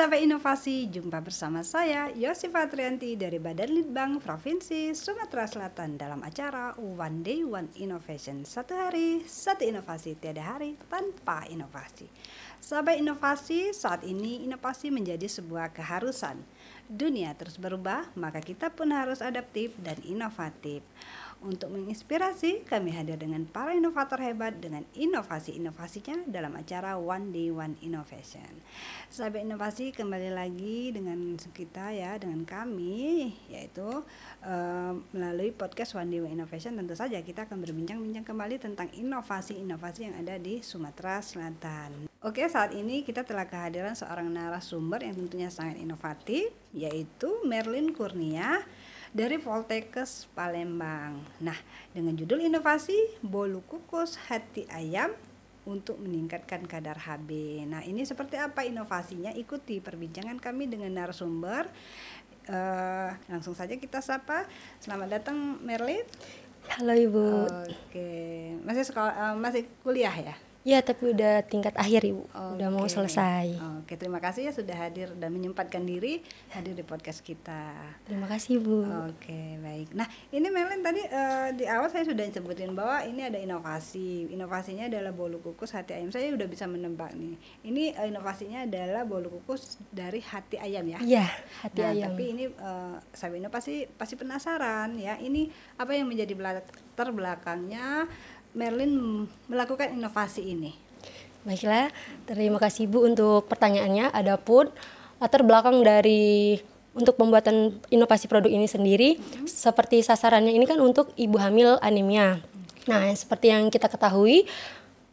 Sampai inovasi, jumpa bersama saya Yosi Fatrianti dari Badan Litbang Provinsi Sumatera Selatan dalam acara One Day One Innovation. Satu hari, satu inovasi, tiada hari tanpa inovasi. Sampai inovasi, saat ini inovasi menjadi sebuah keharusan Dunia terus berubah, maka kita pun harus adaptif dan inovatif. Untuk menginspirasi, kami hadir dengan para inovator hebat dengan inovasi-inovasinya dalam acara One Day One Innovation. Sahabat inovasi kembali lagi dengan kita ya, dengan kami, yaitu eh, melalui podcast One Day One Innovation. Tentu saja kita akan berbincang-bincang kembali tentang inovasi-inovasi yang ada di Sumatera Selatan. Oke, saat ini kita telah kehadiran seorang narasumber yang tentunya sangat inovatif, yaitu Merlin Kurnia dari Voltekes Palembang. Nah, dengan judul inovasi bolu kukus hati ayam untuk meningkatkan kadar HB. Nah, ini seperti apa inovasinya? Ikuti perbincangan kami dengan narasumber. Uh, langsung saja kita sapa. Selamat datang Merlin. Halo Ibu. Oke, masih sekolah uh, masih kuliah ya? Ya, tapi udah tingkat akhir Ibu. Okay. Udah mau selesai. Oke, okay, terima kasih ya sudah hadir dan menyempatkan diri hadir di podcast kita. Terima kasih, Bu. Oke, okay, baik. Nah, ini Melin tadi uh, di awal saya sudah sebutin bahwa ini ada inovasi. Inovasinya adalah bolu kukus hati ayam. Saya udah bisa menebak nih. Ini uh, inovasinya adalah bolu kukus dari hati ayam ya. Iya, hati nah, ayam. tapi ini uh, eh, saya pasti pasti penasaran ya. Ini apa yang menjadi terbelakangnya? belakangnya Merlin melakukan inovasi ini? Baiklah, terima kasih Bu untuk pertanyaannya. Adapun latar belakang dari untuk pembuatan inovasi produk ini sendiri, -hmm. seperti sasarannya ini kan untuk ibu hamil anemia. Nah, seperti yang kita ketahui,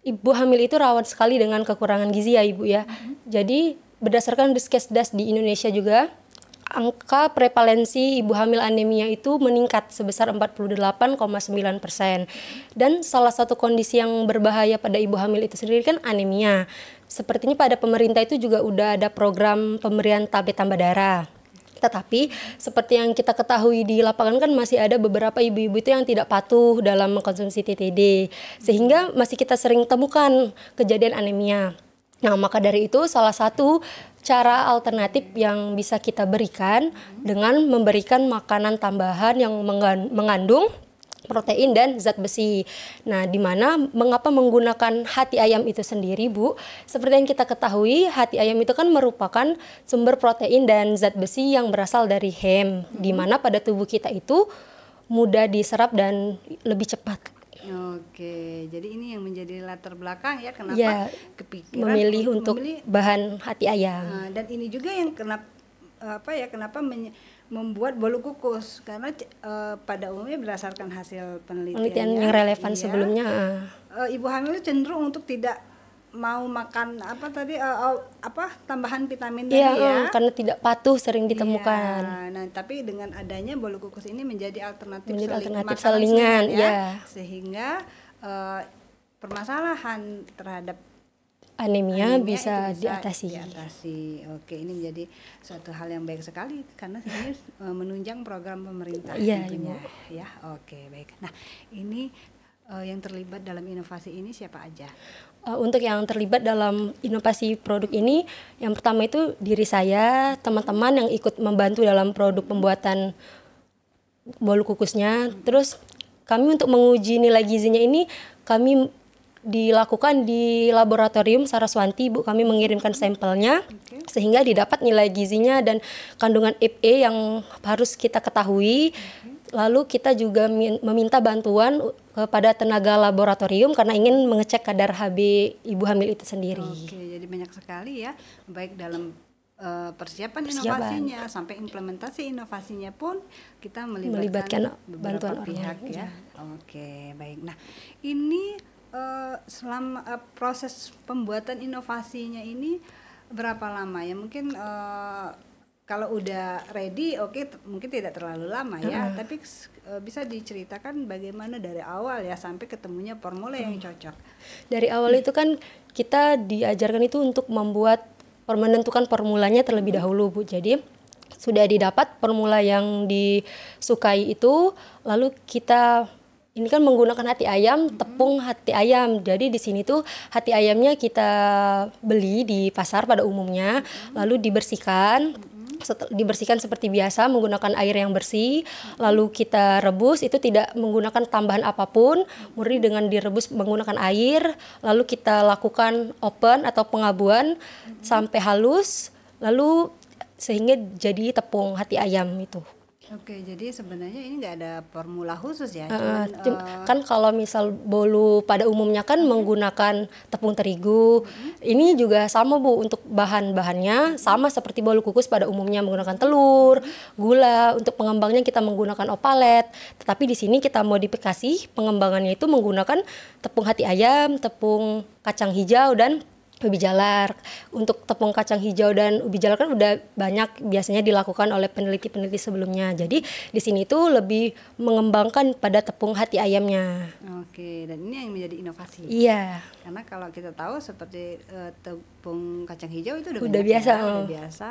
ibu hamil itu rawan sekali dengan kekurangan gizi ya ibu ya. Mm -hmm. Jadi berdasarkan riskesdas di Indonesia juga angka prevalensi ibu hamil anemia itu meningkat sebesar 48,9 persen. Dan salah satu kondisi yang berbahaya pada ibu hamil itu sendiri kan anemia. Sepertinya pada pemerintah itu juga udah ada program pemberian tablet tambah darah. Tetapi seperti yang kita ketahui di lapangan kan masih ada beberapa ibu-ibu itu yang tidak patuh dalam mengkonsumsi TTD. Sehingga masih kita sering temukan kejadian anemia. Nah, maka dari itu salah satu cara alternatif yang bisa kita berikan dengan memberikan makanan tambahan yang mengandung protein dan zat besi. Nah, di mana mengapa menggunakan hati ayam itu sendiri, Bu? Seperti yang kita ketahui, hati ayam itu kan merupakan sumber protein dan zat besi yang berasal dari hem, di mana pada tubuh kita itu mudah diserap dan lebih cepat Oke, jadi ini yang menjadi latar belakang ya kenapa ya, kepikiran memilih untuk memilih, bahan hati ayam. Nah, dan ini juga yang kenapa apa ya kenapa membuat bolu kukus karena uh, pada umumnya berdasarkan hasil penelitian penelitian yang relevan ya, sebelumnya. Uh, ibu hamil cenderung untuk tidak mau makan apa tadi uh, apa tambahan vitamin iya, tadi ya, oh, karena tidak patuh sering iya. ditemukan. Ya, nah, tapi dengan adanya bolu kukus ini menjadi alternatif menjadi seling, alternatif salingan ya, ya. sehingga uh, permasalahan terhadap anemia, anemia bisa, bisa diatasi. diatasi. Oke, ini menjadi suatu hal yang baik sekali karena ini menunjang program pemerintah. Iya, iya Ya, oke, baik. Nah, ini Eh, yang terlibat dalam inovasi ini siapa aja? Uh, untuk yang terlibat dalam inovasi produk ini, yang pertama itu diri saya, teman-teman yang ikut membantu dalam produk pembuatan bolu kukusnya. Terus kami untuk menguji nilai gizinya ini, kami dilakukan di laboratorium Saraswanti, Bu. Kami mengirimkan sampelnya okay. sehingga didapat nilai gizinya dan kandungan EPA yang harus kita ketahui. Okay Lalu kita juga meminta bantuan uh, kepada tenaga laboratorium karena ingin mengecek kadar HB ibu hamil itu sendiri. Oke, jadi banyak sekali ya, baik dalam uh, persiapan, persiapan inovasinya sampai implementasi inovasinya pun kita melibatkan, melibatkan beberapa bantuan pihak orang. ya. Oke, baik. Nah, ini uh, selama uh, proses pembuatan inovasinya ini berapa lama ya? Mungkin uh, kalau udah ready oke okay, mungkin tidak terlalu lama ya uh. tapi e, bisa diceritakan bagaimana dari awal ya sampai ketemunya formula yang cocok dari awal itu kan kita diajarkan itu untuk membuat menentukan formulanya terlebih dahulu bu jadi sudah didapat formula yang disukai itu lalu kita ini kan menggunakan hati ayam, tepung hati ayam. Jadi di sini tuh hati ayamnya kita beli di pasar pada umumnya, lalu dibersihkan, setel, dibersihkan seperti biasa menggunakan air yang bersih, lalu kita rebus itu tidak menggunakan tambahan apapun, murni dengan direbus menggunakan air, lalu kita lakukan open atau pengabuan sampai halus, lalu sehingga jadi tepung hati ayam itu. Oke, jadi sebenarnya ini nggak ada formula khusus ya. cuman, uh, kan kalau misal bolu pada umumnya kan menggunakan tepung terigu, uh ini juga sama bu untuk bahan-bahannya sama seperti bolu kukus pada umumnya menggunakan telur, gula. Untuk pengembangnya kita menggunakan opalet, tetapi di sini kita modifikasi pengembangannya itu menggunakan tepung hati ayam, tepung kacang hijau dan ubi jalar. Untuk tepung kacang hijau dan ubi jalar kan udah banyak biasanya dilakukan oleh peneliti-peneliti sebelumnya. Jadi di sini tuh lebih mengembangkan pada tepung hati ayamnya. Oke, dan ini yang menjadi inovasi. Iya. Karena kalau kita tahu seperti uh, tepung kacang hijau itu udah, udah ya, biasa, ya, udah oh. biasa.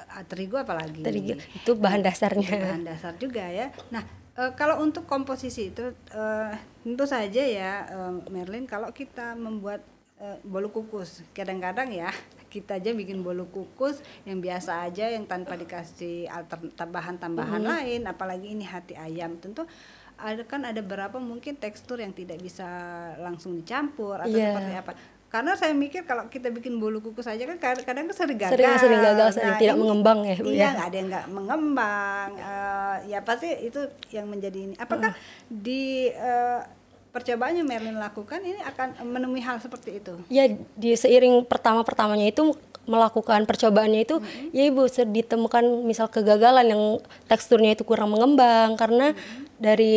Eh, eh, terigu apalagi. Terigu itu bahan dasarnya. Itu bahan dasar juga ya. Nah, E, kalau untuk komposisi itu e, tentu saja ya e, Merlin kalau kita membuat Eh, bolu kukus. Kadang-kadang ya kita aja bikin bolu kukus yang biasa aja yang tanpa dikasih tambahan-tambahan mm-hmm. lain, apalagi ini hati ayam. Tentu ada kan ada berapa mungkin tekstur yang tidak bisa langsung dicampur atau yeah. seperti apa. Karena saya mikir kalau kita bikin bolu kukus aja kan kadang-kadang kan sering gagal. Sering, sering gagal, sering nah, tidak ini, mengembang ya. Iya, ya. nggak ya. ada yang nggak mengembang. Uh, ya pasti itu yang menjadi ini. Apakah uh. di uh, percobaan yang Merlin lakukan ini akan menemui hal seperti itu. Ya, di seiring pertama-pertamanya itu melakukan percobaannya itu mm-hmm. ya Ibu ditemukan misal kegagalan yang teksturnya itu kurang mengembang karena mm-hmm. dari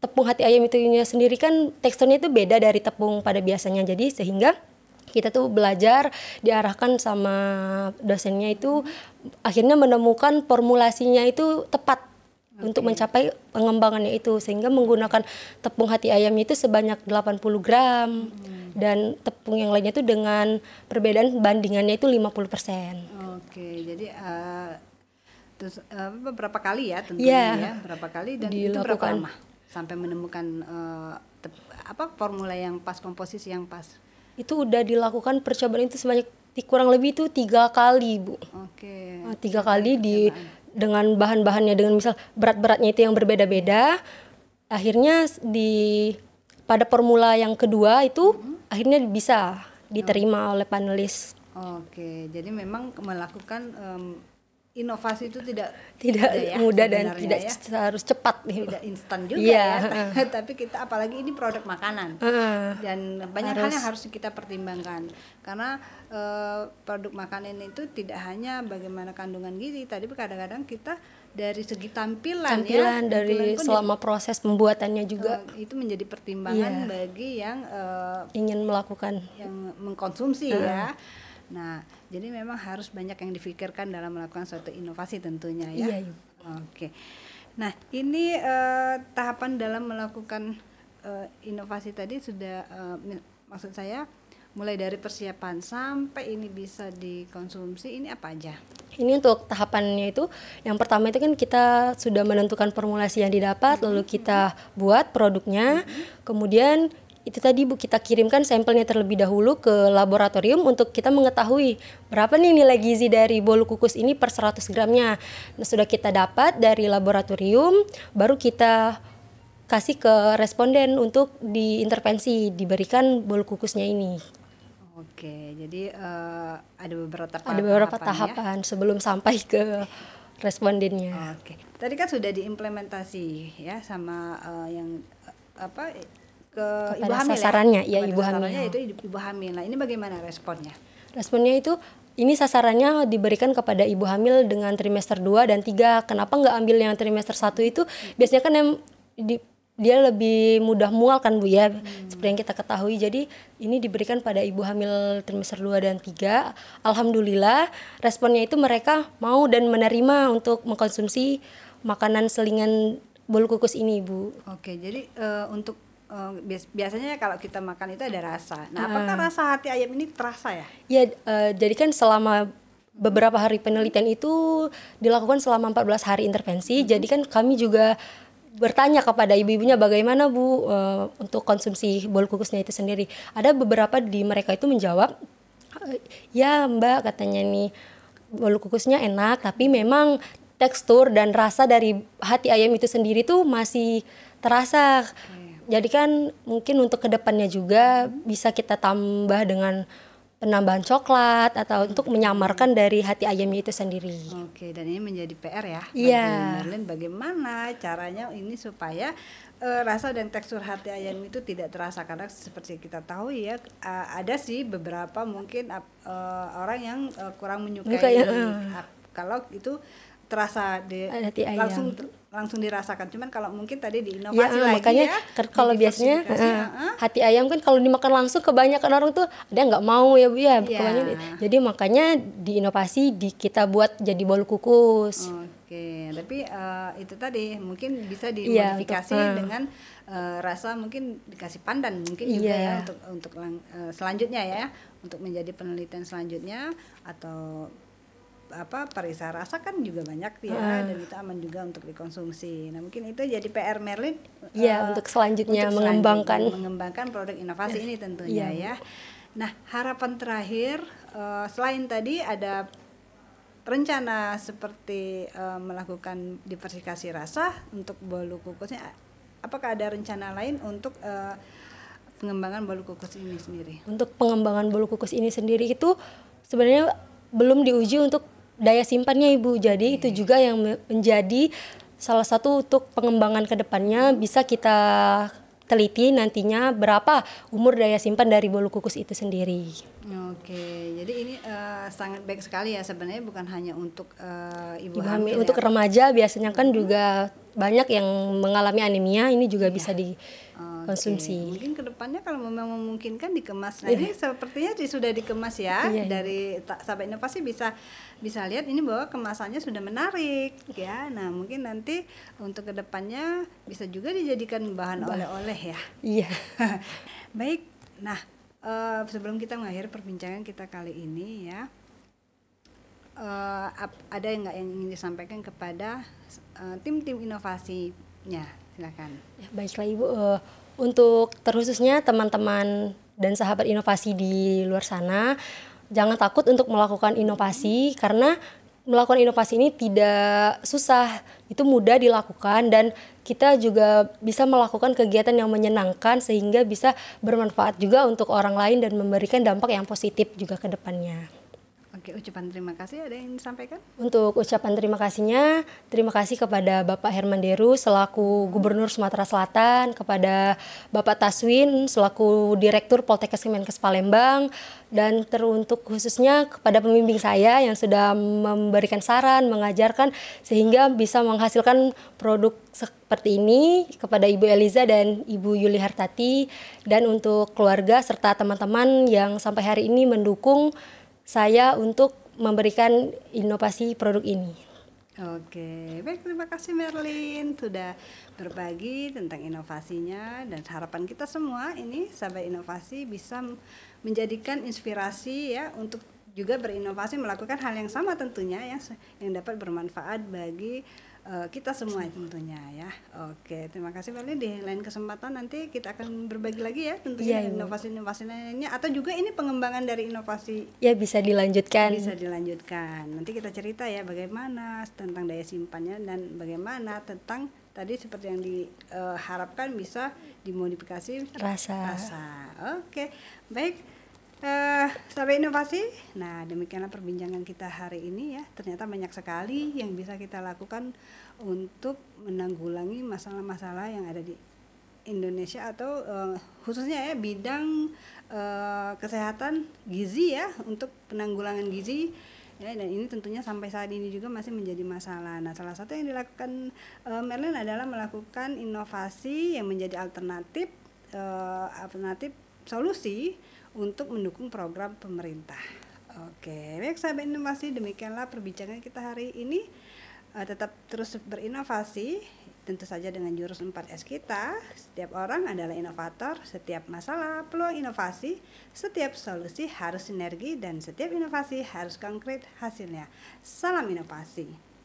tepung hati ayam itu sendiri kan teksturnya itu beda dari tepung pada biasanya. Jadi sehingga kita tuh belajar diarahkan sama dosennya itu mm-hmm. akhirnya menemukan formulasinya itu tepat untuk mencapai pengembangannya itu sehingga menggunakan tepung hati ayamnya itu sebanyak 80 gram hmm. dan tepung yang lainnya itu dengan perbedaan bandingannya itu 50%. Oke, okay, jadi uh, terus uh, eh, berapa kali ya tentunya yeah. ya, berapa kali dan Dilakukan. itu berapa lama sampai menemukan uh, tep, apa formula yang pas komposisi yang pas? Itu udah dilakukan percobaan itu sebanyak kurang lebih itu tiga kali bu. Oke. Tiga kali di dengan bahan-bahannya dengan misal berat-beratnya itu yang berbeda-beda akhirnya di pada formula yang kedua itu hmm. akhirnya bisa diterima oh. oleh panelis. Oke, jadi memang melakukan um, inovasi itu tidak tidak, ya, mudah dan tidak ya. harus cepat nih. Tidak instan juga yeah. ya. Tapi kita apalagi ini produk makanan. Uh, dan banyak harus. hal yang harus kita pertimbangkan. Karena uh, produk makanan itu tidak hanya bagaimana kandungan gizi, Tadi kadang-kadang kita dari segi tampilan, ya. tampilan ya, dari selama jadi, proses pembuatannya juga uh, itu menjadi pertimbangan yeah. bagi yang uh, ingin melakukan yang mengkonsumsi uh. ya Nah, jadi memang harus banyak yang difikirkan dalam melakukan suatu inovasi tentunya ya. Iya. iya. Oke. Nah, ini uh, tahapan dalam melakukan uh, inovasi tadi sudah uh, maksud saya mulai dari persiapan sampai ini bisa dikonsumsi ini apa aja? Ini untuk tahapannya itu yang pertama itu kan kita sudah menentukan formulasi yang didapat mm -hmm. lalu kita mm-hmm. buat produknya mm -hmm. kemudian itu tadi Bu kita kirimkan sampelnya terlebih dahulu ke laboratorium untuk kita mengetahui berapa nih nilai gizi dari bolu kukus ini per 100 gramnya. Nah, sudah kita dapat dari laboratorium baru kita kasih ke responden untuk diintervensi diberikan bolu kukusnya ini. Oke, jadi uh, ada beberapa tahapan. Ada beberapa ya? tahapan ya? sebelum sampai ke respondennya. Oke. Tadi kan sudah diimplementasi ya sama uh, yang eh, apa ke pada ya? iya, ibu hamil sasarannya ya, ya ibu hamil itu ibu hamil nah ini bagaimana responnya responnya itu ini sasarannya diberikan kepada ibu hamil dengan trimester 2 dan 3 kenapa nggak ambil yang trimester 1 itu biasanya kan yang di, dia lebih mudah mual kan Bu ya hmm. seperti yang kita ketahui jadi ini diberikan pada ibu hamil trimester 2 dan 3 Alhamdulillah responnya itu mereka mau dan menerima untuk mengkonsumsi makanan selingan bolu kukus ini Bu Oke jadi uh, untuk Eh, biasanya kalau kita makan itu ada rasa. Nah, apakah rasa hati ayam ini terasa ya? Ya, uh, jadi kan selama beberapa hari penelitian itu dilakukan selama 14 hari intervensi. -hmm. Jadi kan kami juga bertanya kepada ibu-ibunya bagaimana Bu uh, untuk konsumsi bolu kukusnya itu sendiri. Ada beberapa di mereka itu menjawab, "Ya, Mbak," katanya nih, "bolu kukusnya enak, tapi mm-hmm. memang tekstur dan rasa dari hati ayam itu sendiri tuh masih terasa." Hmm jadi kan mungkin untuk kedepannya juga bisa kita tambah dengan penambahan coklat atau untuk menyamarkan dari hati ayamnya itu sendiri. Oke, dan ini menjadi PR ya. Iya. Yeah. Bagaimana caranya ini supaya uh, rasa dan tekstur hati ayam itu tidak terasa karena seperti kita tahu ya uh, ada sih beberapa mungkin uh, orang yang kurang menyukai Buka, ya. kalau itu terasa di hati ayam. langsung langsung dirasakan. Cuman kalau mungkin tadi di inovasi ya, lagi makanya ya. kalau biasanya uh, hati ayam kan kalau dimakan langsung kebanyakan orang tuh ada nggak mau ya bu ya. ya. jadi makanya diinovasi di kita buat jadi bolu kukus. Oke, tapi uh, itu tadi mungkin bisa iya, dimodifikasi ya, untuk, uh, dengan uh, rasa mungkin dikasih pandan mungkin iya. juga ya untuk untuk uh, selanjutnya ya untuk menjadi penelitian selanjutnya atau apa perisa rasa kan juga banyak ya uh. dan itu aman juga untuk dikonsumsi. Nah mungkin itu jadi PR Merlin. Iya uh, untuk selanjutnya untuk mengembangkan mengembangkan produk inovasi ini tentunya ya. ya. Nah harapan terakhir uh, selain tadi ada rencana seperti uh, melakukan diversifikasi rasa untuk bolu kukusnya, apakah ada rencana lain untuk uh, pengembangan bolu kukus ini sendiri? Untuk pengembangan bolu kukus ini sendiri itu sebenarnya belum diuji untuk daya simpannya ibu. Jadi itu juga yang menjadi salah satu untuk pengembangan kedepannya bisa kita teliti nantinya berapa umur daya simpan dari bolu kukus itu sendiri. Oke, jadi ini uh, sangat baik sekali ya sebenarnya bukan hanya untuk uh, ibu, ibu hamil, ya. untuk remaja biasanya kan hmm. juga banyak yang mengalami anemia ini juga ya. bisa di konsumsi. Okay. Mungkin kedepannya kalau memang memungkinkan dikemas. Nah iya. ini sepertinya sudah dikemas ya yeah, iya. dari sampai inovasi bisa bisa lihat ini bahwa kemasannya sudah menarik ya. Nah mungkin nanti untuk kedepannya bisa juga dijadikan bahan oleh-oleh ya. Iya. Baik. Nah uh, sebelum kita mengakhir perbincangan kita kali ini ya. Uh, ada yang nggak yang ingin disampaikan kepada eh, tim-tim uh, tim inovasinya silakan. Ya, baiklah Ibu, uh, untuk terkhususnya teman-teman dan sahabat inovasi di luar sana jangan takut untuk melakukan inovasi karena melakukan inovasi ini tidak susah itu mudah dilakukan dan kita juga bisa melakukan kegiatan yang menyenangkan sehingga bisa bermanfaat juga untuk orang lain dan memberikan dampak yang positif juga ke depannya. Oke, ucapan terima kasih ada yang disampaikan? Untuk ucapan terima kasihnya, terima kasih kepada Bapak Herman Deru selaku Gubernur Sumatera Selatan, kepada Bapak Taswin selaku Direktur Poltekkes Kemenkes Palembang, dan teruntuk khususnya kepada pembimbing saya yang sudah memberikan saran, mengajarkan sehingga bisa menghasilkan produk seperti ini kepada Ibu Eliza dan Ibu Yuli Hartati dan untuk keluarga serta teman-teman yang sampai hari ini mendukung saya untuk memberikan inovasi produk ini. Oke, baik terima kasih Merlin sudah berbagi tentang inovasinya dan harapan kita semua ini sahabat inovasi bisa menjadikan inspirasi ya untuk juga berinovasi melakukan hal yang sama tentunya ya yang dapat bermanfaat bagi Eh, kita semua tentunya ya. Oke, terima kasih Pak Di lain kesempatan nanti kita akan berbagi lagi ya tentunya iya, ya, inovasi-inovasi lainnya atau juga ini pengembangan dari inovasi. Ya bisa dilanjutkan. Bisa dilanjutkan. Nanti kita cerita ya bagaimana tentang daya simpannya dan bagaimana tentang tadi seperti yang diharapkan eh, bisa dimodifikasi rasa. rasa. Oke, baik. Uh, eh, sampai inovasi. Nah, demikianlah perbincangan kita hari ini ya. Ternyata banyak sekali yang bisa kita lakukan untuk menanggulangi masalah-masalah yang ada di Indonesia atau uh, khususnya ya bidang uh, kesehatan gizi ya untuk penanggulangan gizi ya dan ini tentunya sampai saat ini juga masih menjadi masalah. Nah, salah satu yang dilakukan uh, Merlin adalah melakukan inovasi yang menjadi alternatif uh, alternatif solusi untuk mendukung program pemerintah. Oke, baik sahabat inovasi demikianlah perbincangan kita hari ini. Eh, tetap terus berinovasi, tentu saja dengan jurus 4S kita. Setiap orang adalah inovator, setiap masalah peluang inovasi, setiap solusi harus sinergi dan setiap inovasi harus konkret hasilnya. Salam inovasi.